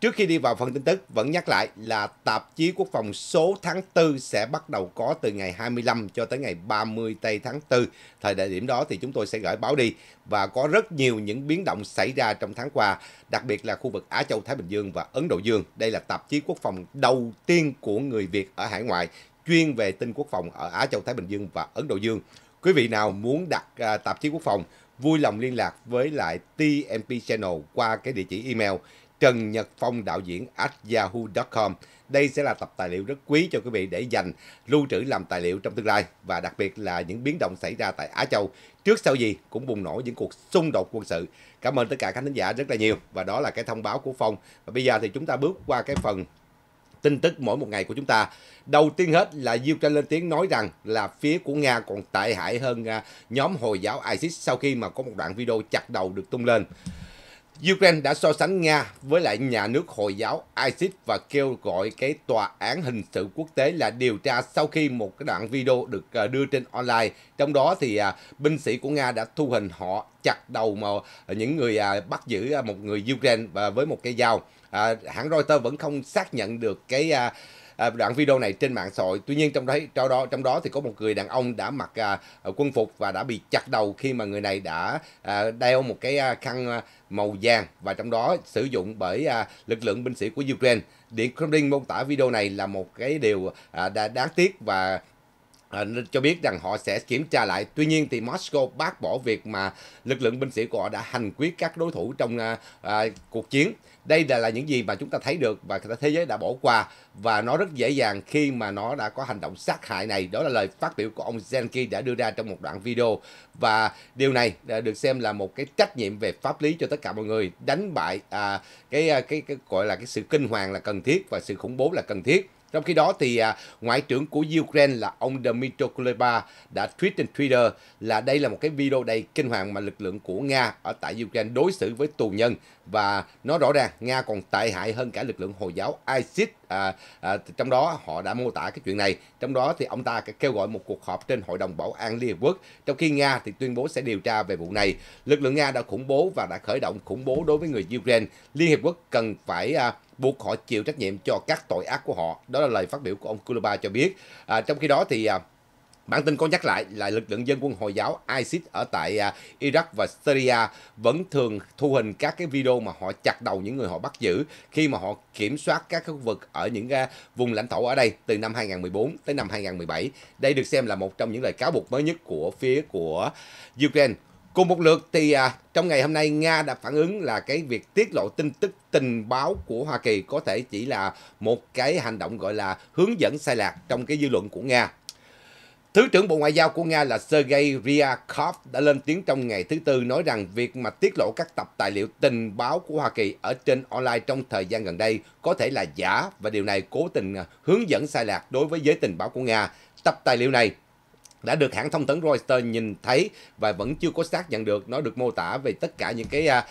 Trước khi đi vào phần tin tức, vẫn nhắc lại là tạp chí quốc phòng số tháng 4 sẽ bắt đầu có từ ngày 25 cho tới ngày 30 Tây tháng 4. Thời đại điểm đó thì chúng tôi sẽ gửi báo đi và có rất nhiều những biến động xảy ra trong tháng qua, đặc biệt là khu vực Á Châu Thái Bình Dương và Ấn Độ Dương. Đây là tạp chí quốc phòng đầu tiên của người Việt ở hải ngoại chuyên về tin quốc phòng ở Á Châu Thái Bình Dương và Ấn Độ Dương. Quý vị nào muốn đặt à, tạp chí quốc phòng vui lòng liên lạc với lại TMP Channel qua cái địa chỉ email Trần Nhật Phong đạo diễn at yahoo.com. Đây sẽ là tập tài liệu rất quý cho quý vị để dành lưu trữ làm tài liệu trong tương lai và đặc biệt là những biến động xảy ra tại Á Châu trước sau gì cũng bùng nổ những cuộc xung đột quân sự. Cảm ơn tất cả khán giả rất là nhiều và đó là cái thông báo của Phong. Và bây giờ thì chúng ta bước qua cái phần tin tức mỗi một ngày của chúng ta. Đầu tiên hết là Ukraine lên tiếng nói rằng là phía của Nga còn tệ hại hơn à, nhóm Hồi giáo ISIS sau khi mà có một đoạn video chặt đầu được tung lên. Ukraine đã so sánh Nga với lại nhà nước Hồi giáo ISIS và kêu gọi cái tòa án hình sự quốc tế là điều tra sau khi một cái đoạn video được ờ, đưa trên online. Trong đó thì à, binh sĩ của Nga đã thu hình họ chặt đầu mà những người à, bắt giữ à, một người Ukraine và với một cái dao. À, hãng Reuters vẫn không xác nhận được cái À, đoạn video này trên mạng xã hội. Tuy nhiên trong đấy trong đó trong đó thì có một người đàn ông đã mặc à, quân phục và đã bị chặt đầu khi mà người này đã à, đeo một cái à, khăn à, màu vàng và trong đó sử dụng bởi à, lực lượng binh sĩ của Ukraine. Điện Kremlin mô tả video này là một cái điều à, đáng tiếc và Ờ, cho biết rằng họ sẽ kiểm tra lại. Tuy nhiên thì Moscow bác bỏ việc mà lực lượng binh sĩ của họ đã hành quyết các đối thủ trong à, à, cuộc chiến. Đây là, là những gì mà chúng ta thấy được và thế giới đã bỏ qua và nó rất dễ dàng khi mà nó đã có hành động sát hại này. Đó là lời phát biểu của ông Zelensky đã đưa ra trong một đoạn video và điều này à, được xem là một cái trách nhiệm về pháp lý cho tất cả mọi người đánh bại à, cái, à, cái cái gọi là cái sự kinh hoàng là cần thiết và sự khủng bố là cần thiết trong khi đó, thì à, Ngoại trưởng của Ukraine là ông Dmytro Kuleba đã tweet trên Twitter là đây là một cái video đầy kinh hoàng mà lực lượng của Nga ở tại Ukraine đối xử với tù nhân và nó rõ ràng Nga còn tệ hại hơn cả lực lượng Hồi giáo ISIS à, à, trong đó họ đã mô tả cái chuyện này trong đó thì ông ta kêu gọi một cuộc họp trên Hội đồng Bảo an Liên Hợp Quốc trong khi Nga thì tuyên bố sẽ điều tra về vụ này lực lượng Nga đã khủng bố và đã khởi động khủng bố đối với người Ukraine Liên Hiệp Quốc cần phải à, buộc họ chịu trách nhiệm cho các tội ác của họ đó là lời phát biểu của ông Kuleba cho biết à, trong khi đó thì à, Bản tin có nhắc lại là lực lượng dân quân Hồi giáo ISIS ở tại à, Iraq và Syria vẫn thường thu hình các cái video mà họ chặt đầu những người họ bắt giữ khi mà họ kiểm soát các khu vực ở những à, vùng lãnh thổ ở đây từ năm 2014 tới năm 2017. Đây được xem là một trong những lời cáo buộc mới nhất của phía của Ukraine. Cùng một lượt thì à, trong ngày hôm nay Nga đã phản ứng là cái việc tiết lộ tin tức tình báo của Hoa Kỳ có thể chỉ là một cái hành động gọi là hướng dẫn sai lạc trong cái dư luận của Nga Thứ trưởng Bộ Ngoại giao của Nga là Sergei Ryakov đã lên tiếng trong ngày thứ Tư nói rằng việc mà tiết lộ các tập tài liệu tình báo của Hoa Kỳ ở trên online trong thời gian gần đây có thể là giả và điều này cố tình à, hướng dẫn sai lạc đối với giới tình báo của Nga. Tập tài liệu này đã được hãng thông tấn Reuters nhìn thấy và vẫn chưa có xác nhận được. Nó được mô tả về tất cả những cái... Uh,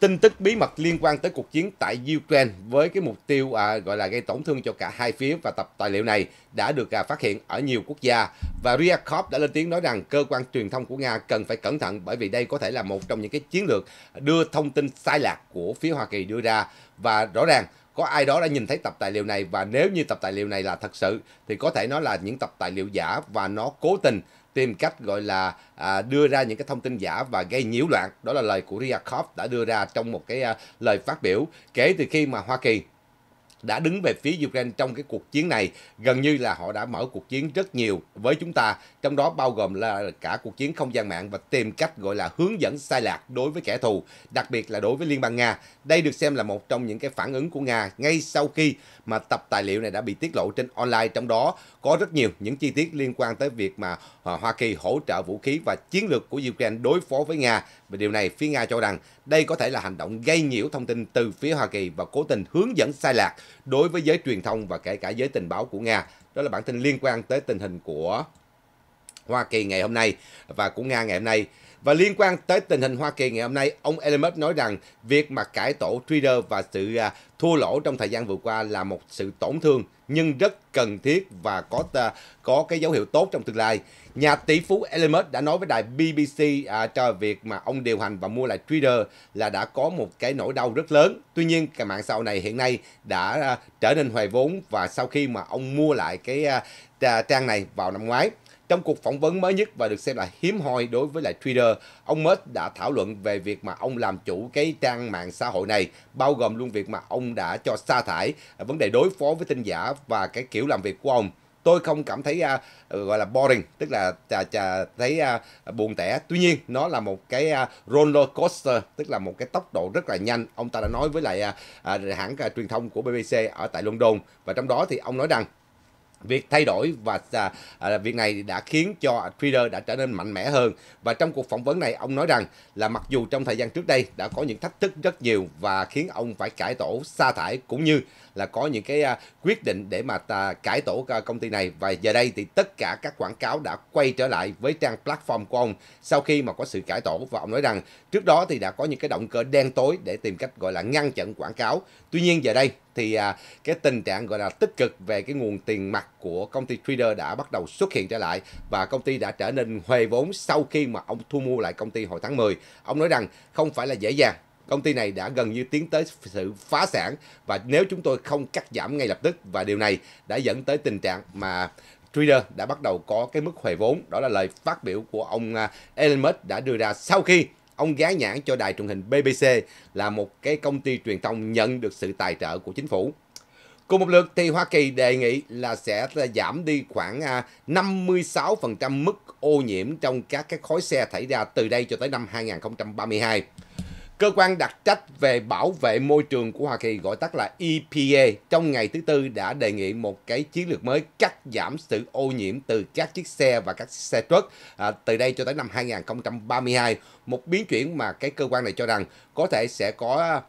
tin tức bí mật liên quan tới cuộc chiến tại Ukraine với cái mục tiêu à, gọi là gây tổn thương cho cả hai phía và tập tài liệu này đã được à, phát hiện ở nhiều quốc gia và Ryakov đã lên tiếng nói rằng cơ quan truyền thông của Nga cần phải cẩn thận bởi vì đây có thể là một trong những cái chiến lược đưa thông tin sai lạc của phía Hoa Kỳ đưa ra và rõ ràng có ai đó đã nhìn thấy tập tài liệu này và nếu như tập tài liệu này là thật sự thì có thể nó là những tập tài liệu giả và nó cố tình tìm cách gọi là à, đưa ra những cái thông tin giả và gây nhiễu loạn. Đó là lời của Ryakov đã đưa ra trong một cái à, lời phát biểu kể từ khi mà Hoa Kỳ đã đứng về phía Ukraine trong cái cuộc chiến này. Gần như là họ đã mở cuộc chiến rất nhiều với chúng ta, trong đó bao gồm là cả cuộc chiến không gian mạng và tìm cách gọi là hướng dẫn sai lạc đối với kẻ thù, đặc biệt là đối với Liên bang Nga. Đây được xem là một trong những cái phản ứng của Nga ngay sau khi mà tập tài liệu này đã bị tiết lộ trên online trong đó có rất nhiều những chi tiết liên quan tới việc mà ờ, Hoa Kỳ hỗ trợ vũ khí và chiến lược của Ukraine đối phó với Nga. Và điều này phía Nga cho rằng đây có thể là hành động gây nhiễu thông tin từ phía Hoa Kỳ và cố tình hướng dẫn sai lạc đối với giới truyền thông và kể cả giới tình báo của Nga. Đó là bản tin liên quan tới tình hình của Hoa Kỳ ngày hôm nay và của Nga ngày hôm nay. Và liên quan tới tình hình Hoa Kỳ ngày hôm nay, ông Elon Musk nói rằng việc mà cải tổ Twitter và sự à, thua lỗ trong thời gian vừa qua là một sự tổn thương nhưng rất cần thiết và có có cái dấu hiệu tốt trong tương lai. Nhà tỷ phú Elon Musk đã nói với đài BBC à, cho việc mà ông điều hành và mua lại Twitter là đã có một cái nỗi đau rất lớn. Tuy nhiên, cái mạng sau này hiện nay đã à, trở nên hoài vốn và sau khi mà ông mua lại cái à, trang này vào năm ngoái trong cuộc phỏng vấn mới nhất và được xem là hiếm hoi đối với lại Twitter, ông Musk đã thảo luận về việc mà ông làm chủ cái trang mạng xã hội này, bao gồm luôn việc mà ông đã cho sa thải, à, vấn đề đối phó với tin giả và cái kiểu làm việc của ông tôi không cảm thấy uh, gọi là boring tức là chà, chà, thấy uh, buồn tẻ tuy nhiên nó là một cái uh, roller coaster tức là một cái tốc độ rất là nhanh ông ta đã nói với lại uh, hãng uh, truyền thông của BBC ở tại London và trong đó thì ông nói rằng Việc thay đổi và à, à, việc này đã khiến cho Twitter đã trở nên mạnh mẽ hơn và trong cuộc phỏng vấn này ông nói rằng là mặc dù trong thời gian trước đây đã có những thách thức rất nhiều và khiến ông phải cải tổ sa thải cũng như là có những cái à, quyết định để mà à, cải tổ à, công ty này và giờ đây thì tất cả các quảng cáo đã quay trở lại với trang platform của ông sau khi mà có sự cải tổ và ông nói rằng trước đó thì đã có những cái động cơ đen tối để tìm cách gọi là ngăn chặn quảng cáo. Tuy nhiên giờ đây thì à, cái tình trạng gọi là tích cực về cái nguồn tiền mặt của công ty Trader đã bắt đầu xuất hiện trở lại và công ty đã trở nên huề vốn sau khi mà ông thu mua lại công ty hồi tháng 10. Ông nói rằng không phải là dễ dàng Công ty này đã gần như tiến tới sự phá sản và nếu chúng tôi không cắt giảm ngay lập tức và điều này đã dẫn tới tình trạng mà Trader đã bắt đầu có cái mức hồi vốn. Đó là lời phát biểu của ông à, Elon Musk đã đưa ra sau khi ông gá nhãn cho đài truyền hình BBC là một cái công ty truyền thông nhận được sự tài trợ của chính phủ. Cùng một lượt thì Hoa Kỳ đề nghị là sẽ giảm đi khoảng 56% à, mức ô nhiễm trong các cái khói xe thải ra từ đây cho tới năm 2032. Cơ quan đặc trách về bảo vệ môi trường của Hoa Kỳ gọi tắt là EPA trong ngày thứ Tư đã đề nghị một cái chiến lược mới cắt giảm sự ô nhiễm từ các chiếc xe và các xe truck à, từ đây cho tới năm 2032. Một biến chuyển mà cái cơ quan này cho rằng có thể sẽ có à,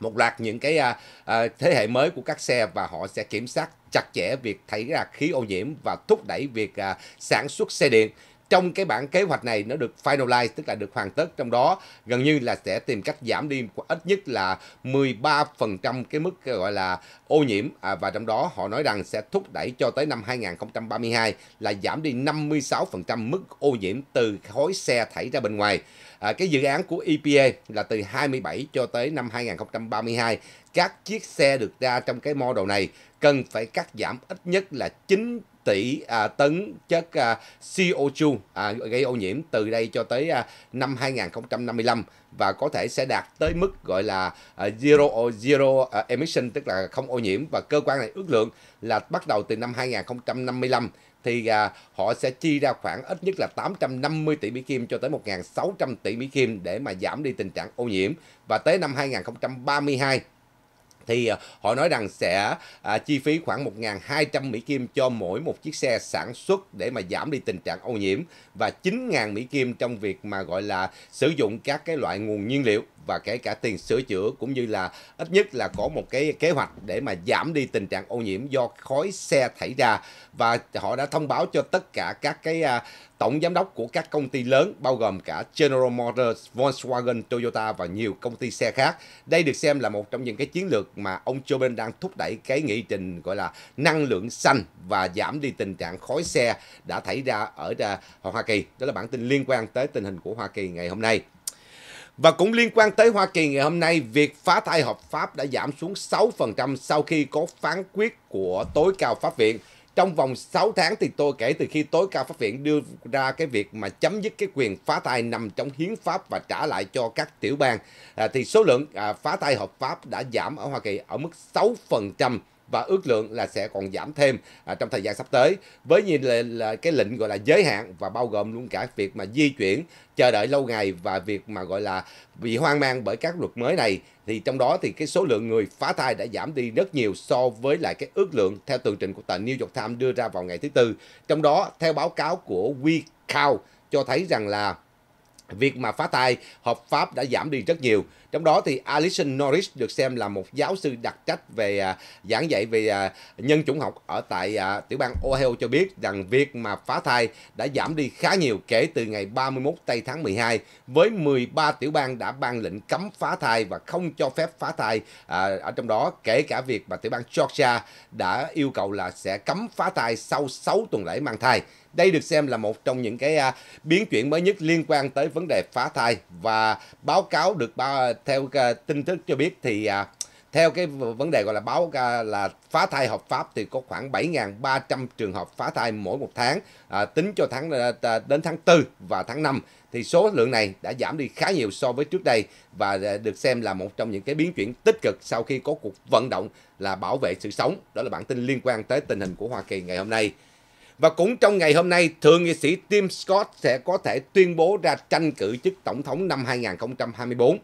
một loạt những cái à, à, thế hệ mới của các xe và họ sẽ kiểm soát chặt chẽ việc thải ra khí ô nhiễm và thúc đẩy việc à, sản xuất xe điện trong cái bản kế hoạch này nó được finalize tức là được hoàn tất trong đó gần như là sẽ tìm cách giảm đi ít nhất là 13% cái mức gọi là ô nhiễm à, và trong đó họ nói rằng sẽ thúc đẩy cho tới năm 2032 là giảm đi 56% mức ô nhiễm từ khói xe thải ra bên ngoài. À, cái dự án của EPA là từ 27 cho tới năm 2032 các chiếc xe được ra trong cái model này cần phải cắt giảm ít nhất là 9 tỷ à, tấn chất à, CO2 à, gây ô nhiễm từ đây cho tới à, năm 2055 và có thể sẽ đạt tới mức gọi là à, zero zero à, emission tức là không ô nhiễm và cơ quan này ước lượng là bắt đầu từ năm 2055 thì à, họ sẽ chi ra khoảng ít nhất là 850 tỷ Mỹ Kim cho tới 1.600 tỷ Mỹ Kim để mà giảm đi tình trạng ô nhiễm và tới năm 2032 thì ờ, họ nói rằng sẽ à, chi phí khoảng 1.200 Mỹ Kim cho mỗi một chiếc xe sản xuất để mà giảm đi tình trạng ô nhiễm và 9.000 Mỹ Kim trong việc mà gọi là sử dụng các cái loại nguồn nhiên liệu và kể cả tiền sửa chữa cũng như là ít nhất là có một cái kế hoạch để mà giảm đi tình trạng ô nhiễm do khói xe thảy ra và họ đã thông báo cho tất cả các cái à, tổng giám đốc của các công ty lớn bao gồm cả General Motors, Volkswagen, Toyota và nhiều công ty xe khác. Đây được xem là một trong những cái chiến lược mà ông Joe Biden đang thúc đẩy cái nghị trình gọi là năng lượng xanh và giảm đi tình trạng khói xe đã xảy ra ở à, Hoa Kỳ. Đó là bản tin liên quan tới tình hình của Hoa Kỳ ngày hôm nay. Và cũng liên quan tới Hoa Kỳ ngày hôm nay, việc phá thai hợp pháp đã giảm xuống 6% sau khi có phán quyết của tối cao pháp viện trong vòng 6 tháng thì tôi kể từ khi tối cao pháp viện đưa ra cái việc mà chấm dứt cái quyền phá thai nằm trong hiến pháp và trả lại cho các tiểu bang à, thì số lượng à, phá thai hợp pháp đã giảm ở Hoa Kỳ ở mức 6% và ước lượng là sẽ còn giảm thêm à, trong thời gian sắp tới với nhìn là, là cái lệnh gọi là giới hạn và bao gồm luôn cả việc mà di chuyển chờ đợi lâu ngày và việc mà gọi là bị hoang mang bởi các luật mới này thì trong đó thì cái số lượng người phá thai đã giảm đi rất nhiều so với lại cái ước lượng theo tường trình của tờ New York Times đưa ra vào ngày thứ tư trong đó theo báo cáo của WeCount cho thấy rằng là việc mà phá thai hợp pháp đã giảm đi rất nhiều trong đó thì Alison Norris được xem là một giáo sư đặc trách về à, giảng dạy về à, nhân chủng học ở tại à, tiểu bang Ohio cho biết rằng việc mà phá thai đã giảm đi khá nhiều kể từ ngày 31 tây tháng 12 với 13 tiểu bang đã ban lệnh cấm phá thai và không cho phép phá thai à, ở trong đó kể cả việc mà tiểu bang Georgia đã yêu cầu là sẽ cấm phá thai sau 6 tuần lễ mang thai. Đây được xem là một trong những cái à, biến chuyển mới nhất liên quan tới vấn đề phá thai và báo cáo được ba, theo uh, tin tức cho biết thì uh, theo cái vấn đề gọi là báo uh, là phá thai hợp pháp thì có khoảng 7.300 trường hợp phá thai mỗi một tháng uh, tính cho tháng uh, đến tháng 4 và tháng 5 thì số lượng này đã giảm đi khá nhiều so với trước đây và được xem là một trong những cái biến chuyển tích cực sau khi có cuộc vận động là bảo vệ sự sống. Đó là bản tin liên quan tới tình hình của Hoa Kỳ ngày hôm nay. Và cũng trong ngày hôm nay, thượng nghị sĩ Tim Scott sẽ có thể tuyên bố ra tranh cử chức tổng thống năm 2024.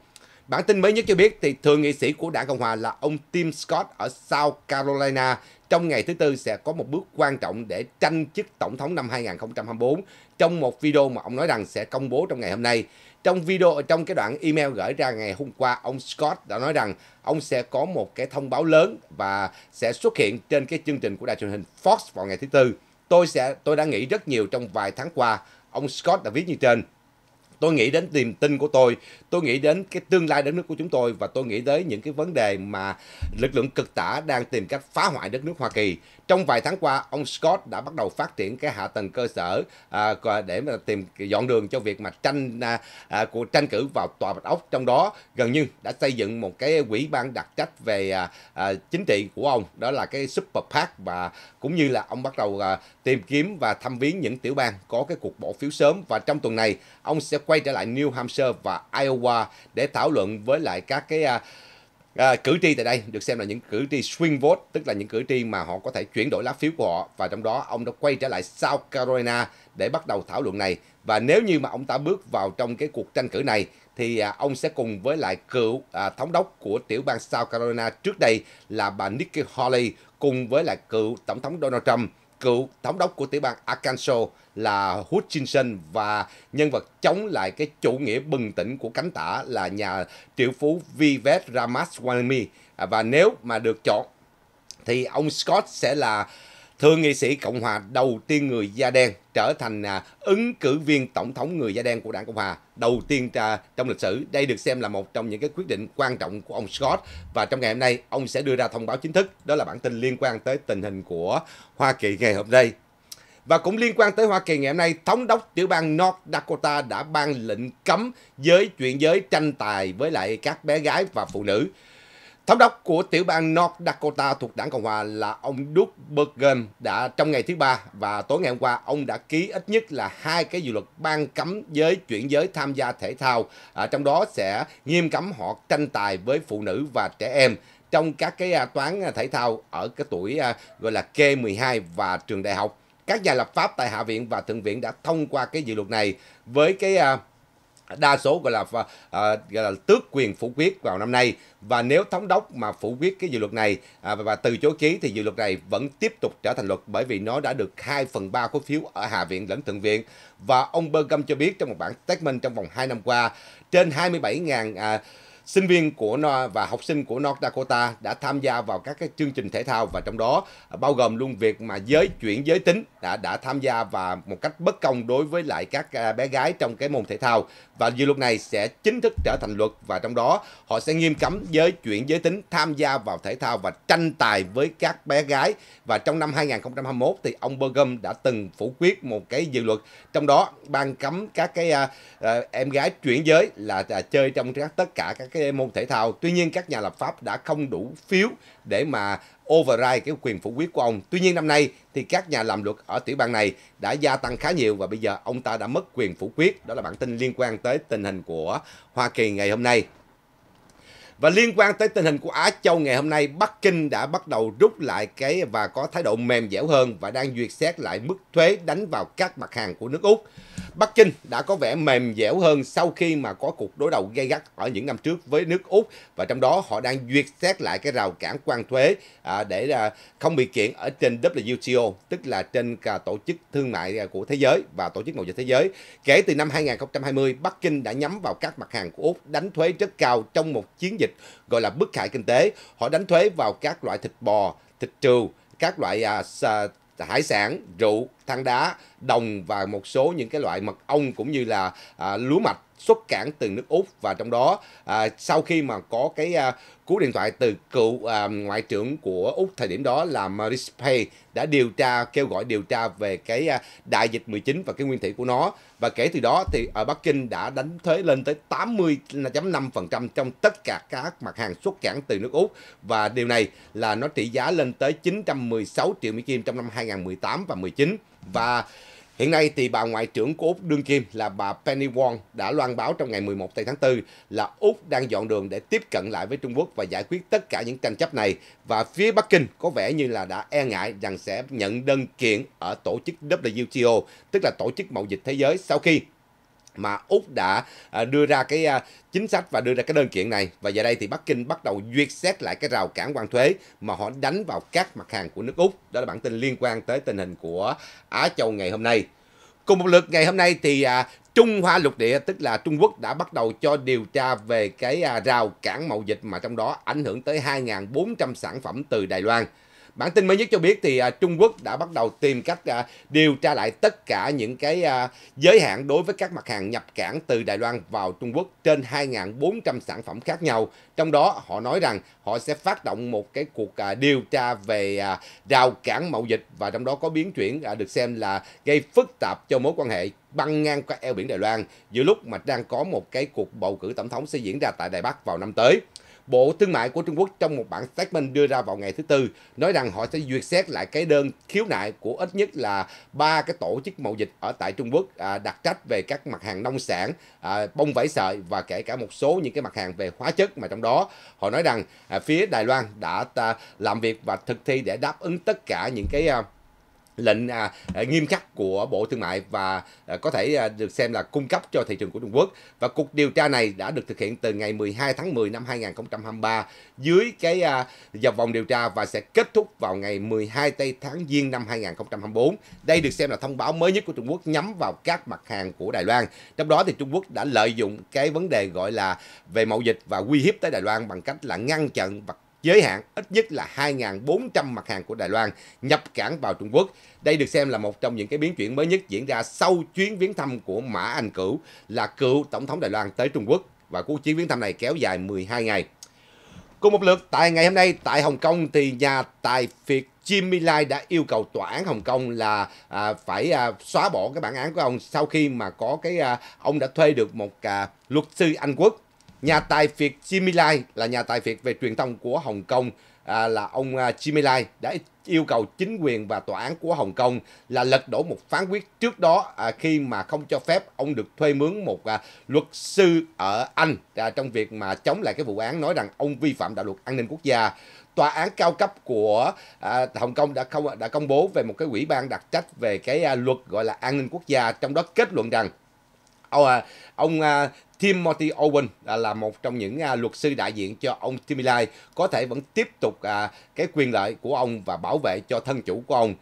Bản tin mới nhất cho biết thì thượng nghị sĩ của đảng Cộng hòa là ông Tim Scott ở South Carolina trong ngày thứ Tư sẽ có một bước quan trọng để tranh chức tổng thống năm 2024 trong một video mà ông nói rằng sẽ công bố trong ngày hôm nay. Trong video, trong cái đoạn email gửi ra ngày hôm qua, ông Scott đã nói rằng ông sẽ có một cái thông báo lớn và sẽ xuất hiện trên cái chương trình của đài truyền hình Fox vào ngày thứ Tư. Tôi sẽ tôi đã nghĩ rất nhiều trong vài tháng qua, ông Scott đã viết như trên tôi nghĩ đến niềm tin của tôi tôi nghĩ đến cái tương lai đất nước của chúng tôi và tôi nghĩ tới những cái vấn đề mà lực lượng cực tả đang tìm cách phá hoại đất nước Hoa Kỳ trong vài tháng qua ông Scott đã bắt đầu phát triển cái hạ tầng cơ sở à, để mà tìm dọn đường cho việc mà tranh à, à, của tranh cử vào tòa bạch ốc trong đó gần như đã xây dựng một cái quỹ ban đặc trách về à, à, chính trị của ông đó là cái super PAC và cũng như là ông bắt đầu à, tìm kiếm và thăm viếng những tiểu bang có cái cuộc bỏ phiếu sớm và trong tuần này ông sẽ quay trở lại New Hampshire và Iowa để thảo luận với lại các cái uh, À, cử tri tại đây được xem là những cử tri swing vote, tức là những cử tri mà họ có thể chuyển đổi lá phiếu của họ và trong đó ông đã quay trở lại South Carolina để bắt đầu thảo luận này và nếu như mà ông ta bước vào trong cái cuộc tranh cử này thì à, ông sẽ cùng với lại cựu à, thống đốc của tiểu bang South Carolina trước đây là bà Nikki Haley cùng với lại cựu tổng thống Donald Trump cựu thống đốc của tiểu bang Arkansas là Hutchinson và nhân vật chống lại cái chủ nghĩa bừng tỉnh của cánh tả là nhà triệu phú Vivek Ramaswamy. À, và nếu mà được chọn thì ông Scott sẽ là thượng nghị sĩ Cộng hòa đầu tiên người da đen trở thành à, ứng cử viên tổng thống người da đen của đảng Cộng hòa đầu tiên à, trong lịch sử. Đây được xem là một trong những cái quyết định quan trọng của ông Scott và trong ngày hôm nay ông sẽ đưa ra thông báo chính thức. Đó là bản tin liên quan tới tình hình của Hoa Kỳ ngày hôm nay. Và cũng liên quan tới Hoa Kỳ ngày hôm nay, thống đốc tiểu bang North Dakota đã ban lệnh cấm giới chuyện giới tranh tài với lại các bé gái và phụ nữ. Thống đốc của tiểu bang North Dakota thuộc đảng Cộng hòa là ông Doug Burgum đã trong ngày thứ ba và tối ngày hôm qua ông đã ký ít nhất là hai cái dự luật ban cấm giới chuyển giới tham gia thể thao, à, trong đó sẽ nghiêm cấm họ tranh tài với phụ nữ và trẻ em trong các cái à, toán à, thể thao ở cái tuổi à, gọi là K12 và trường đại học. Các nhà lập pháp tại Hạ viện và Thượng viện đã thông qua cái dự luật này với cái đa số gọi là à, gọi là tước quyền phủ quyết vào năm nay và nếu thống đốc mà phủ quyết cái dự luật này à, và từ chối ký thì dự luật này vẫn tiếp tục trở thành luật bởi vì nó đã được 2 phần 3 khối phiếu ở Hạ viện lẫn Thượng viện và ông Bergam cho biết trong một bản statement trong vòng 2 năm qua trên 27.000 à, sinh viên của và học sinh của North Dakota đã tham gia vào các cái chương trình thể thao và trong đó bao gồm luôn việc mà giới chuyển giới tính đã đã tham gia và một cách bất công đối với lại các à, bé gái trong cái môn thể thao và dự luật này sẽ chính thức trở thành luật và trong đó họ sẽ nghiêm cấm giới chuyển giới tính tham gia vào thể thao và tranh tài với các bé gái và trong năm 2021 thì ông Bergam đã từng phủ quyết một cái dự luật trong đó ban cấm các cái uh, em gái chuyển giới là uh, chơi trong các tất cả các cái cái môn thể thao. Tuy nhiên các nhà lập pháp đã không đủ phiếu để mà override cái quyền phủ quyết của ông. Tuy nhiên năm nay thì các nhà làm luật ở tiểu bang này đã gia tăng khá nhiều và bây giờ ông ta đã mất quyền phủ quyết. Đó là bản tin liên quan tới tình hình của Hoa Kỳ ngày hôm nay. Và liên quan tới tình hình của Á Châu ngày hôm nay, Bắc Kinh đã bắt đầu rút lại cái và có thái độ mềm dẻo hơn và đang duyệt xét lại mức thuế đánh vào các mặt hàng của nước Úc. Bắc Kinh đã có vẻ mềm dẻo hơn sau khi mà có cuộc đối đầu gay gắt ở những năm trước với nước Úc và trong đó họ đang duyệt xét lại cái rào cản quan thuế à, để là không bị kiện ở trên WTO tức là trên cả tổ chức thương mại à, của thế giới và tổ chức mậu dịch thế giới. Kể từ năm 2020, Bắc Kinh đã nhắm vào các mặt hàng của Úc đánh thuế rất cao trong một chiến dịch gọi là bức hại kinh tế. Họ đánh thuế vào các loại thịt bò, thịt trừu, các loại à, hải sản, rượu, than đá, đồng và một số những cái loại mật ong cũng như là à, lúa mạch xuất cảng từ nước Úc và trong đó à, sau khi mà có cái à, cú điện thoại từ cựu à, ngoại trưởng của Úc thời điểm đó là maris Pay đã điều tra kêu gọi điều tra về cái à, đại dịch 19 và cái nguyên thủy của nó và kể từ đó thì ở Bắc Kinh đã đánh thuế lên tới 80.5% trong tất cả các mặt hàng xuất cảng từ nước Úc và điều này là nó trị giá lên tới 916 triệu Mỹ Kim trong năm 2018 và 19 và Hiện nay thì bà Ngoại trưởng của Úc đương kim là bà Penny Wong đã loan báo trong ngày 11 tây tháng 4 là Úc đang dọn đường để tiếp cận lại với Trung Quốc và giải quyết tất cả những tranh chấp này và phía Bắc Kinh có vẻ như là đã e ngại rằng sẽ nhận đơn kiện ở tổ chức WTO, tức là Tổ chức Mậu dịch Thế giới sau khi mà Úc đã à, đưa ra cái à, chính sách và đưa ra cái đơn kiện này và giờ đây thì Bắc Kinh bắt đầu duyệt xét lại cái rào cản quan thuế mà họ đánh vào các mặt hàng của nước Úc. Đó là bản tin liên quan tới tình hình của Á Châu ngày hôm nay. Cùng một lượt ngày hôm nay thì à, Trung Hoa lục địa tức là Trung Quốc đã bắt đầu cho điều tra về cái rào cản mậu dịch mà trong đó ảnh hưởng tới 2.400 sản phẩm từ Đài Loan. Bản tin mới nhất cho biết thì à, Trung Quốc đã bắt đầu tìm cách à, điều tra lại tất cả những cái à, giới hạn đối với các mặt hàng nhập cảng từ Đài Loan vào Trung Quốc trên 2.400 sản phẩm khác nhau. Trong đó họ nói rằng họ sẽ phát động một cái cuộc điều tra về rào cản mậu dịch và trong đó có biến chuyển được xem là gây phức tạp cho mối quan hệ băng ngang qua eo biển Đài Loan giữa lúc mà đang có một cái cuộc bầu cử tổng thống sẽ diễn ra tại Đài Bắc vào năm tới. Bộ Thương mại của Trung Quốc trong một bản statement đưa ra vào ngày thứ Tư nói rằng họ sẽ duyệt xét lại cái đơn khiếu nại của ít nhất là ba cái tổ chức mậu dịch ở tại Trung Quốc à, đặt trách về các mặt hàng nông sản, à, bông vải sợi và kể cả một số những cái mặt hàng về hóa chất mà trong đó họ nói rằng à, phía Đài Loan đã ta, à, làm việc và thực thi để đáp ứng tất cả những cái à, lệnh à, à, nghiêm khắc của Bộ Thương mại và à, có thể à, được xem là cung cấp cho thị trường của Trung Quốc. Và cuộc điều tra này đã được thực hiện từ ngày 12 tháng 10 năm 2023 dưới cái à, dòng vòng điều tra và sẽ kết thúc vào ngày 12 tây tháng Giêng năm 2024. Đây được xem là thông báo mới nhất của Trung Quốc nhắm vào các mặt hàng của Đài Loan. Trong đó thì Trung Quốc đã lợi dụng cái vấn đề gọi là về mậu dịch và uy hiếp tới Đài Loan bằng cách là ngăn chặn và giới hạn ít nhất là 2.400 mặt hàng của Đài Loan nhập cảng vào Trung Quốc. Đây được xem là một trong những cái biến chuyển mới nhất diễn ra sau chuyến viếng thăm của Mã Anh Cửu là cựu Tổng thống Đài Loan tới Trung Quốc và cuộc chuyến viếng thăm này kéo dài 12 ngày. Cùng một lượt, tại ngày hôm nay tại Hồng Kông thì nhà tài phiệt Jimmy Lai đã yêu cầu tòa án Hồng Kông là à, phải à, xóa bỏ cái bản án của ông sau khi mà có cái à, ông đã thuê được một à, luật sư Anh Quốc Nhà tài phiệt Jimmy Lai là nhà tài phiệt về truyền thông của Hồng Kông à, là ông Jimmy à, Lai đã yêu cầu chính quyền và tòa án của Hồng Kông là lật đổ một phán quyết trước đó à, khi mà không cho phép ông được thuê mướn một à, luật sư ở Anh à, trong việc mà chống lại cái vụ án nói rằng ông vi phạm đạo luật an ninh quốc gia. Tòa án cao cấp của à, Hồng Kông đã không đã công bố về một cái ủy ban đặc trách về cái à, luật gọi là an ninh quốc gia trong đó kết luận rằng À, ông à, Timothy Owen à, là một trong những luật sư đại diện cho ông Timmy có thể vẫn tiếp tục cái quyền lợi của ông và bảo vệ cho thân chủ của ông.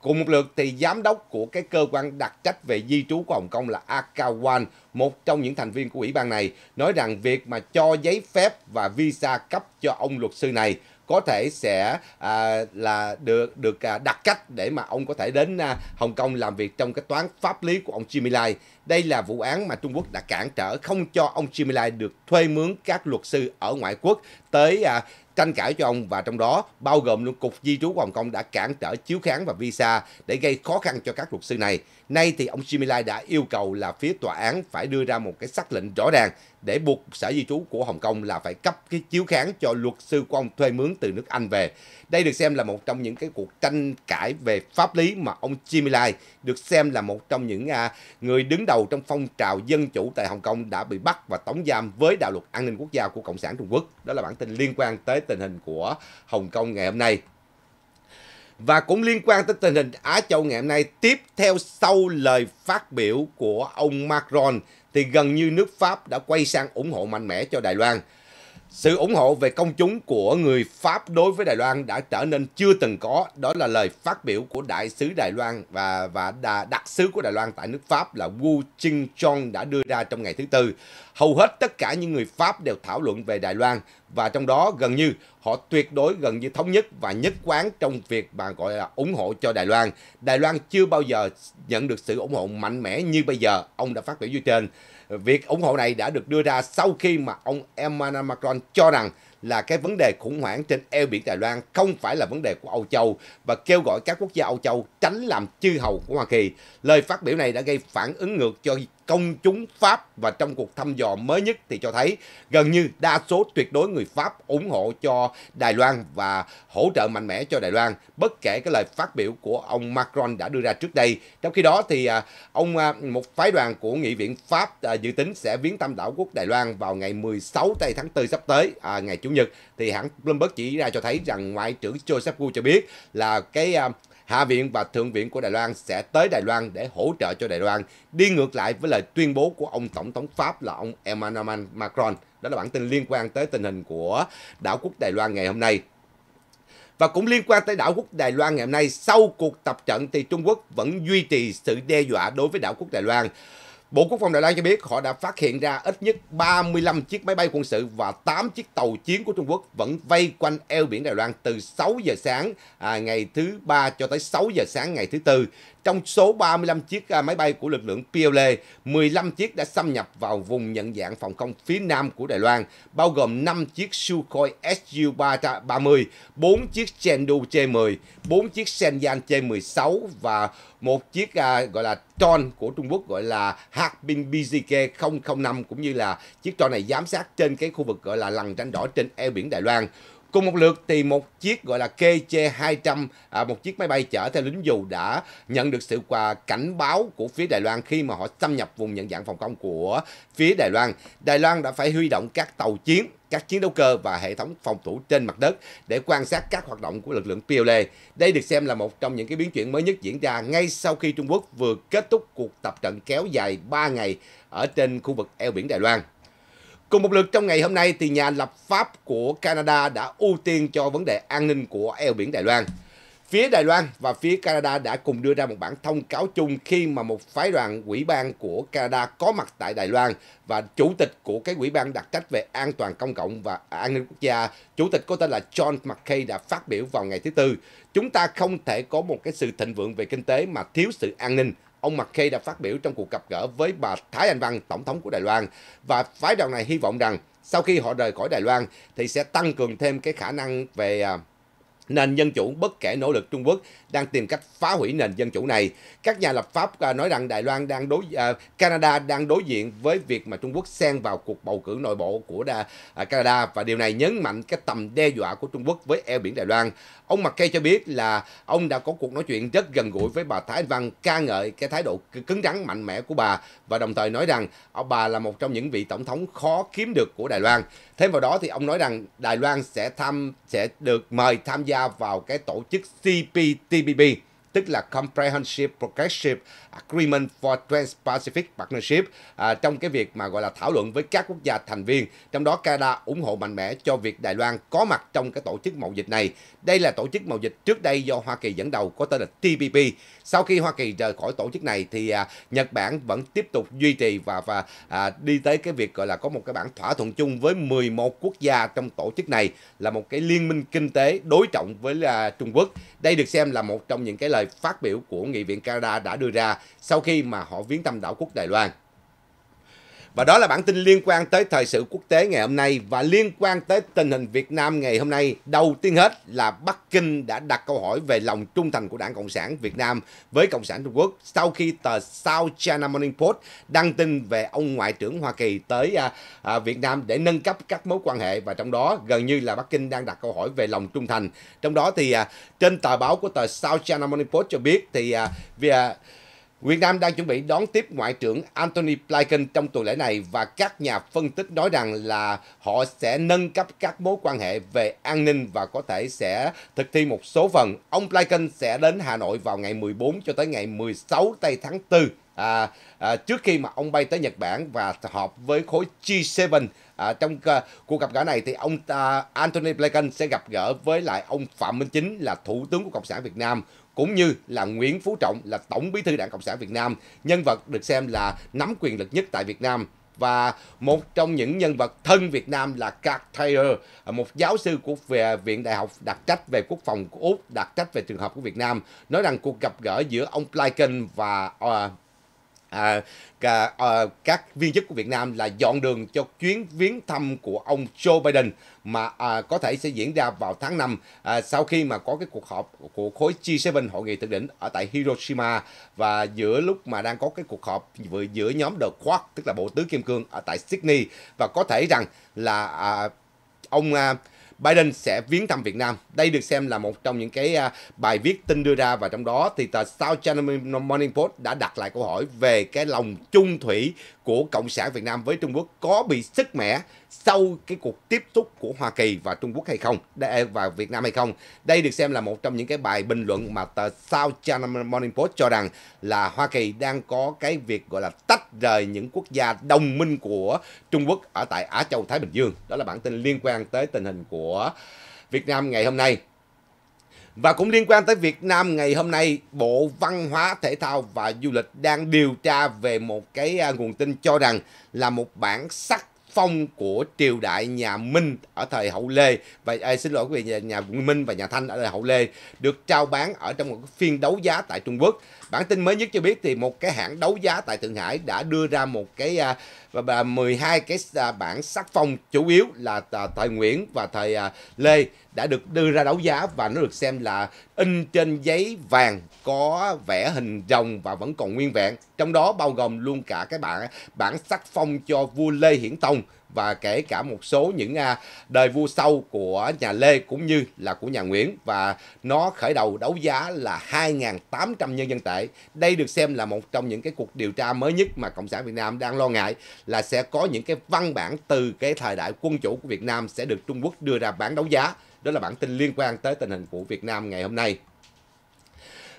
Cùng một lượt thì giám đốc của cái cơ quan đặc trách về di trú của Hồng Kông là Akawan, một trong những thành viên của ủy ban này, nói rằng việc mà cho giấy phép và visa cấp cho ông luật sư này có thể sẽ à, là được được à, đặt cách để mà ông có thể đến à, Hồng Kông làm việc trong cái toán pháp lý của ông Jimmy Lai đây là vụ án mà Trung Quốc đã cản trở không cho ông Jimmy Lai được thuê mướn các luật sư ở ngoại quốc tới à, tranh cãi cho ông và trong đó bao gồm luôn cục di trú của Hồng Kông đã cản trở chiếu kháng và visa để gây khó khăn cho các luật sư này. Nay thì ông Jimmy Lai đã yêu cầu là phía tòa án phải đưa ra một cái xác lệnh rõ ràng để buộc sở di trú của Hồng Kông là phải cấp cái chiếu kháng cho luật sư của ông thuê mướn từ nước Anh về. Đây được xem là một trong những cái cuộc tranh cãi về pháp lý mà ông Jimmy Lai được xem là một trong những à, người đứng đầu đầu trong phong trào dân chủ tại Hồng Kông đã bị bắt và tống giam với đạo luật an ninh quốc gia của Cộng sản Trung Quốc. Đó là bản tin liên quan tới tình hình của Hồng Kông ngày hôm nay. Và cũng liên quan tới tình hình Á Châu ngày hôm nay, tiếp theo sau lời phát biểu của ông Macron thì gần như nước Pháp đã quay sang ủng hộ mạnh mẽ cho Đài Loan. Sự ủng hộ về công chúng của người Pháp đối với Đài Loan đã trở nên chưa từng có. Đó là lời phát biểu của đại sứ Đài Loan và và đặc sứ của Đài Loan tại nước Pháp là Wu Ching Chong đã đưa ra trong ngày thứ tư. Hầu hết tất cả những người Pháp đều thảo luận về Đài Loan và trong đó gần như họ tuyệt đối gần như thống nhất và nhất quán trong việc mà gọi là ủng hộ cho Đài Loan. Đài Loan chưa bao giờ nhận được sự ủng hộ mạnh mẽ như bây giờ, ông đã phát biểu như trên. Việc ủng hộ này đã được đưa ra sau khi mà ông Emmanuel Macron cho rằng là cái vấn đề khủng hoảng trên eo biển Đài Loan không phải là vấn đề của Âu Châu và kêu gọi các quốc gia Âu Châu tránh làm chư hầu của Hoa Kỳ. Lời phát biểu này đã gây phản ứng ngược cho công chúng Pháp và trong cuộc thăm dò mới nhất thì cho thấy gần như đa số tuyệt đối người Pháp ủng hộ cho Đài Loan và hỗ trợ mạnh mẽ cho Đài Loan, bất kể cái lời phát biểu của ông Macron đã đưa ra trước đây. Trong khi đó thì à, ông à, một phái đoàn của Nghị viện Pháp à, dự tính sẽ viếng thăm đảo quốc Đài Loan vào ngày 16 tây tháng 4 sắp tới, ngày Chủ nhật. Thì hãng Bloomberg chỉ ra cho thấy rằng Ngoại trưởng Joseph Wu cho biết là cái Hạ viện và Thượng viện của Đài Loan sẽ tới Đài Loan để hỗ trợ cho Đài Loan, đi ngược lại với lời tuyên bố của ông Tổng thống Pháp là ông Emmanuel Macron. Đó là bản tin liên quan tới tình hình của đảo quốc Đài Loan ngày hôm nay. Và cũng liên quan tới đảo quốc Đài Loan ngày hôm nay, sau cuộc tập trận thì Trung Quốc vẫn duy trì sự đe dọa đối với đảo quốc Đài Loan. Bộ Quốc phòng Đài Loan cho biết họ đã phát hiện ra ít nhất 35 chiếc máy bay quân sự và 8 chiếc tàu chiến của Trung Quốc vẫn vây quanh eo biển Đài Loan từ 6 giờ sáng à, ngày thứ ba cho tới 6 giờ sáng ngày thứ tư. Trong số 35 chiếc à, máy bay của lực lượng PLA, 15 e, chiếc đã xâm nhập vào vùng nhận dạng phòng không phía nam của Đài Loan, bao gồm 5 chiếc Sukhoi Su-30, 4 chiếc Chengdu J-10, 4 chiếc Shenzhen J-16 và một chiếc à, gọi là Tron của Trung Quốc gọi là Harbin BZK 005 cũng như là chiếc Tron này giám sát trên cái khu vực gọi là lằn tranh đỏ trên eo biển Đài Loan. Cùng một lượt thì một chiếc gọi là KC-200, à, một chiếc máy bay chở theo lính dù đã nhận được sự quà cảnh báo của phía Đài Loan khi mà họ xâm nhập vùng nhận dạng phòng không của phía Đài Loan. Đài Loan đã phải huy động các tàu chiến các chiến đấu cơ và hệ thống phòng thủ trên mặt đất để quan sát các hoạt động của lực lượng PLA. Đây được xem là một trong những cái biến chuyển mới nhất diễn ra ngay sau khi Trung Quốc vừa kết thúc cuộc tập trận kéo dài 3 ngày ở trên khu vực eo biển Đài Loan. Cùng một lượt trong ngày hôm nay thì nhà lập pháp của Canada đã ưu tiên cho vấn đề an ninh của eo biển Đài Loan. Phía Đài Loan và phía Canada đã cùng đưa ra một bản thông cáo chung khi mà một phái đoàn quỹ ban của Canada có mặt tại Đài Loan và chủ tịch của cái quỹ ban đặc trách về an toàn công cộng và an ninh quốc gia, chủ tịch có tên là John McKay đã phát biểu vào ngày thứ Tư. Chúng ta không thể có một cái sự thịnh vượng về kinh tế mà thiếu sự an ninh ông McKay đã phát biểu trong cuộc gặp gỡ với bà Thái Anh Văn, Tổng thống của Đài Loan. Và phái đoàn này hy vọng rằng sau khi họ rời khỏi Đài Loan thì sẽ tăng cường thêm cái khả năng về à, nền dân chủ bất kể nỗ lực Trung Quốc đang tìm cách phá hủy nền dân chủ này. Các nhà lập pháp à, nói rằng Đài Loan đang đối uh, Canada đang đối diện với việc mà Trung Quốc xen vào cuộc bầu cử nội bộ của Canada và điều này nhấn mạnh cái tầm đe dọa của Trung Quốc với eo biển Đài Loan. Ông McKay cho biết là ông đã có cuộc nói chuyện rất gần gũi với bà Thái Anh Văn ca ngợi cái thái độ cứng rắn mạnh mẽ của bà và đồng thời nói rằng à, bà là một trong những vị tổng thống khó kiếm được của Đài Loan. Thêm vào đó thì ông nói rằng Đài Loan sẽ tham sẽ được mời tham gia vào cái tổ chức CPTPP tức là Comprehensive Progressive Agreement for Trans-Pacific Partnership à, trong cái việc mà gọi là thảo luận với các quốc gia thành viên, trong đó Canada ủng hộ mạnh mẽ cho việc Đài Loan có mặt trong cái tổ chức mậu dịch này. Đây là tổ chức mậu dịch trước đây do Hoa Kỳ dẫn đầu có tên là TPP. Sau khi Hoa Kỳ rời khỏi tổ chức này thì à, Nhật Bản vẫn tiếp tục duy trì và và à, đi tới cái việc gọi là có một cái bản thỏa thuận chung với 11 quốc gia trong tổ chức này là một cái liên minh kinh tế đối trọng với là Trung Quốc. Đây được xem là một trong những cái lời lời phát biểu của Nghị viện Canada đã đưa ra sau khi mà họ viếng thăm đảo quốc Đài Loan. Và đó là bản tin liên quan tới thời sự quốc tế ngày hôm nay và liên quan tới tình hình Việt Nam ngày hôm nay. Đầu tiên hết là Bắc Kinh đã đặt câu hỏi về lòng trung thành của Đảng Cộng sản Việt Nam với Cộng sản Trung Quốc sau khi tờ South China Morning Post đăng tin về ông Ngoại trưởng Hoa Kỳ tới à, à, Việt Nam để nâng cấp các mối quan hệ và trong đó gần như là Bắc Kinh đang đặt câu hỏi về lòng trung thành. Trong đó thì à, trên tờ báo của tờ South China Morning Post cho biết thì à, Việt Nam đang chuẩn bị đón tiếp Ngoại trưởng Anthony Blinken trong tuần lễ này và các nhà phân tích nói rằng là họ sẽ nâng cấp các mối quan hệ về an ninh và có thể sẽ thực thi một số phần. Ông Blinken sẽ đến Hà Nội vào ngày 14 cho tới ngày 16 tây tháng 4 à, à, trước khi mà ông bay tới Nhật Bản và họp với khối G7 à, trong à, cuộc gặp gỡ này thì ông à, Anthony Blinken sẽ gặp gỡ với lại ông Phạm Minh Chính là thủ tướng của Cộng sản Việt Nam cũng như là Nguyễn Phú Trọng là tổng bí thư Đảng Cộng sản Việt Nam nhân vật được xem là nắm quyền lực nhất tại Việt Nam và một trong những nhân vật thân Việt Nam là Kat Taylor, một giáo sư của về Viện Đại học đặc trách về quốc phòng của Úc, đặc trách về trường hợp của Việt Nam, nói rằng cuộc gặp gỡ giữa ông Blinken và uh, à, cả, à, các viên chức của Việt Nam là dọn đường cho chuyến viếng thăm của ông Joe Biden mà à, có thể sẽ diễn ra vào tháng 5 à, sau khi mà có cái cuộc họp của khối G7 hội nghị thượng đỉnh ở tại Hiroshima và giữa lúc mà đang có cái cuộc họp vừa giữa nhóm The Quad tức là bộ tứ kim cương ở tại Sydney và có thể rằng là à, ông à, Biden sẽ viếng thăm Việt Nam. Đây được xem là một trong những cái à, bài viết tin đưa ra và trong đó thì tờ South China Morning Post đã đặt lại câu hỏi về cái lòng chung thủy của Cộng sản Việt Nam với Trung Quốc có bị sức mẻ sau cái cuộc tiếp xúc của Hoa Kỳ và Trung Quốc hay không và Việt Nam hay không đây được xem là một trong những cái bài bình luận mà tờ South China Morning Post cho rằng là Hoa Kỳ đang có cái việc gọi là tách rời những quốc gia đồng minh của Trung Quốc ở tại Á Châu Thái Bình Dương đó là bản tin liên quan tới tình hình của Việt Nam ngày hôm nay và cũng liên quan tới Việt Nam ngày hôm nay, Bộ Văn hóa, Thể thao và Du lịch đang điều tra về một cái à, nguồn tin cho rằng là một bản sắc phong của triều đại nhà Minh ở thời Hậu Lê và à, xin lỗi quý vị nhà, nhà Minh và nhà Thanh ở thời Hậu Lê được trao bán ở trong một phiên đấu giá tại Trung Quốc Bản tin mới nhất cho biết thì một cái hãng đấu giá tại Thượng Hải đã đưa ra một cái à, và 12 cái à, bản sắc phong chủ yếu là thời Nguyễn và thời à, Lê đã được đưa ra đấu giá và nó được xem là in trên giấy vàng có vẽ hình rồng và vẫn còn nguyên vẹn. Trong đó bao gồm luôn cả cái bản bản sắc phong cho vua Lê Hiển Tông và kể cả một số những à, đời vua sau của nhà Lê cũng như là của nhà Nguyễn và nó khởi đầu đấu giá là 2.800 nhân dân tệ. Đây được xem là một trong những cái cuộc điều tra mới nhất mà Cộng sản Việt Nam đang lo ngại là sẽ có những cái văn bản từ cái thời đại quân chủ của Việt Nam sẽ được Trung Quốc đưa ra bán đấu giá. Đó là bản tin liên quan tới tình hình của Việt Nam ngày hôm nay.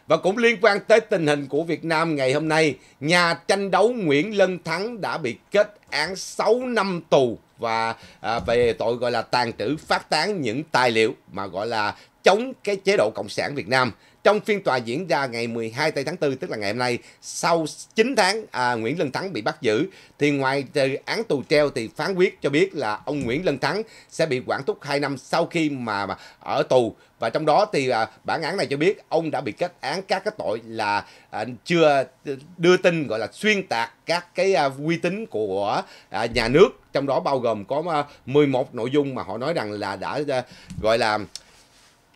Và cũng liên quan tới tình hình của Việt Nam ngày hôm nay, nhà tranh đấu Nguyễn Lân Thắng đã bị kết án 6 năm tù và à, về tội gọi là tàn trữ phát tán những tài liệu mà gọi là chống cái chế độ Cộng sản Việt Nam. Trong phiên tòa diễn ra ngày 12 tây tháng 4, tức là ngày hôm nay, sau 9 tháng à, Nguyễn Lân Thắng bị bắt giữ, thì ngoài từ án tù treo thì phán quyết cho biết là ông Nguyễn Lân Thắng sẽ bị quản thúc 2 năm sau khi mà, mà ở tù. Và trong đó thì à, bản án này cho biết ông đã bị kết án các cái tội là à, chưa đưa tin gọi là xuyên tạc các cái à, uy tín của à, nhà nước trong đó bao gồm có 11 à, nội dung mà họ nói rằng là đã à, gọi là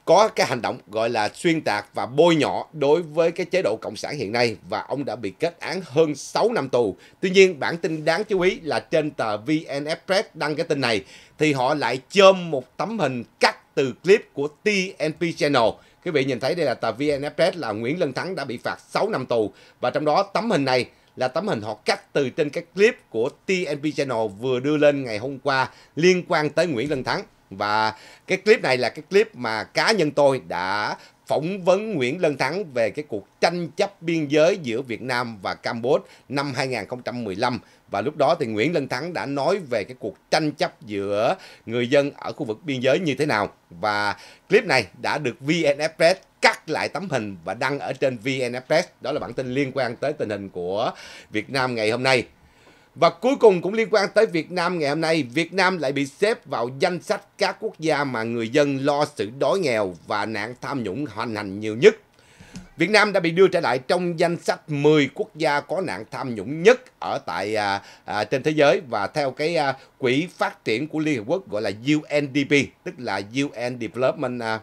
có cái hành động gọi là xuyên tạc và bôi nhọ đối với cái chế độ cộng sản hiện nay và ông đã bị kết án hơn 6 năm tù. Tuy nhiên, bản tin đáng chú ý là trên tờ VN Express đăng cái tin này thì họ lại chôm một tấm hình cắt từ clip của TNP Channel. Quý vị nhìn thấy đây là tờ VN Express là Nguyễn Lân Thắng đã bị phạt 6 năm tù và trong đó tấm hình này là tấm hình họ cắt từ trên cái clip của TNP Channel vừa đưa lên ngày hôm qua liên quan tới Nguyễn Lân Thắng. Và cái clip này là cái clip mà cá nhân tôi đã phỏng vấn Nguyễn Lân Thắng về cái cuộc tranh chấp biên giới giữa Việt Nam và Campuchia năm 2015 và lúc đó thì Nguyễn Lân Thắng đã nói về cái cuộc tranh chấp giữa người dân ở khu vực biên giới như thế nào và clip này đã được VN Express cắt lại tấm hình và đăng ở trên VN Express đó là bản tin liên quan tới tình hình của Việt Nam ngày hôm nay và cuối cùng cũng liên quan tới Việt Nam ngày hôm nay, Việt Nam lại bị xếp vào danh sách các quốc gia mà người dân lo sự đói nghèo và nạn tham nhũng hoành hành nhiều nhất. Việt Nam đã bị đưa trở lại trong danh sách 10 quốc gia có nạn tham nhũng nhất ở tại à, à, trên thế giới và theo cái à, quỹ phát triển của Liên Hợp Quốc gọi là UNDP, tức là UN Development à,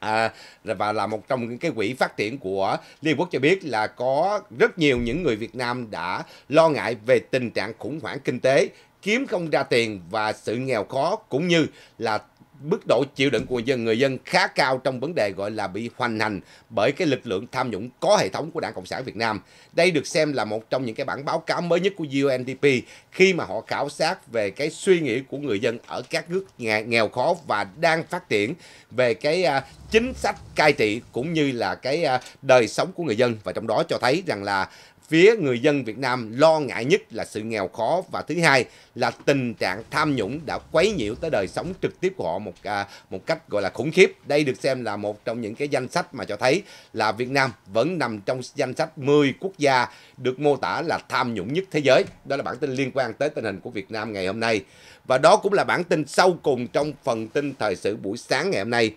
À, và là một trong những cái quỹ phát triển của Liên Quốc cho biết là có rất nhiều những người Việt Nam đã lo ngại về tình trạng khủng hoảng kinh tế, kiếm không ra tiền và sự nghèo khó cũng như là mức độ chịu đựng của dân người dân khá cao trong vấn đề gọi là bị hoành hành bởi cái lực lượng tham nhũng có hệ thống của Đảng Cộng sản Việt Nam. Đây được xem là một trong những cái bản báo cáo mới nhất của UNDP khi mà họ khảo sát về cái suy nghĩ của người dân ở các nước nghèo khó và đang phát triển về cái à, chính sách cai trị cũng như là cái à, đời sống của người dân và trong đó cho thấy rằng là phía người dân Việt Nam lo ngại nhất là sự nghèo khó và thứ hai là tình trạng tham nhũng đã quấy nhiễu tới đời sống trực tiếp của họ một à, một cách gọi là khủng khiếp. Đây được xem là một trong những cái danh sách mà cho thấy là Việt Nam vẫn nằm trong danh sách 10 quốc gia được mô tả là tham nhũng nhất thế giới. Đó là bản tin liên quan tới tình hình của Việt Nam ngày hôm nay. Và đó cũng là bản tin sau cùng trong phần tin thời sự buổi sáng ngày hôm nay.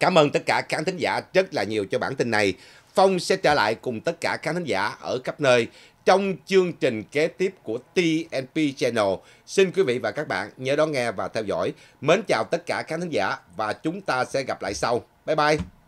Cảm ơn tất cả khán thính giả rất là nhiều cho bản tin này. Phong sẽ trở lại cùng tất cả các khán giả ở khắp nơi trong chương trình kế tiếp của TNP Channel. Xin quý vị và các bạn nhớ đón nghe và theo dõi. Mến chào tất cả các khán giả và chúng ta sẽ gặp lại sau. Bye bye!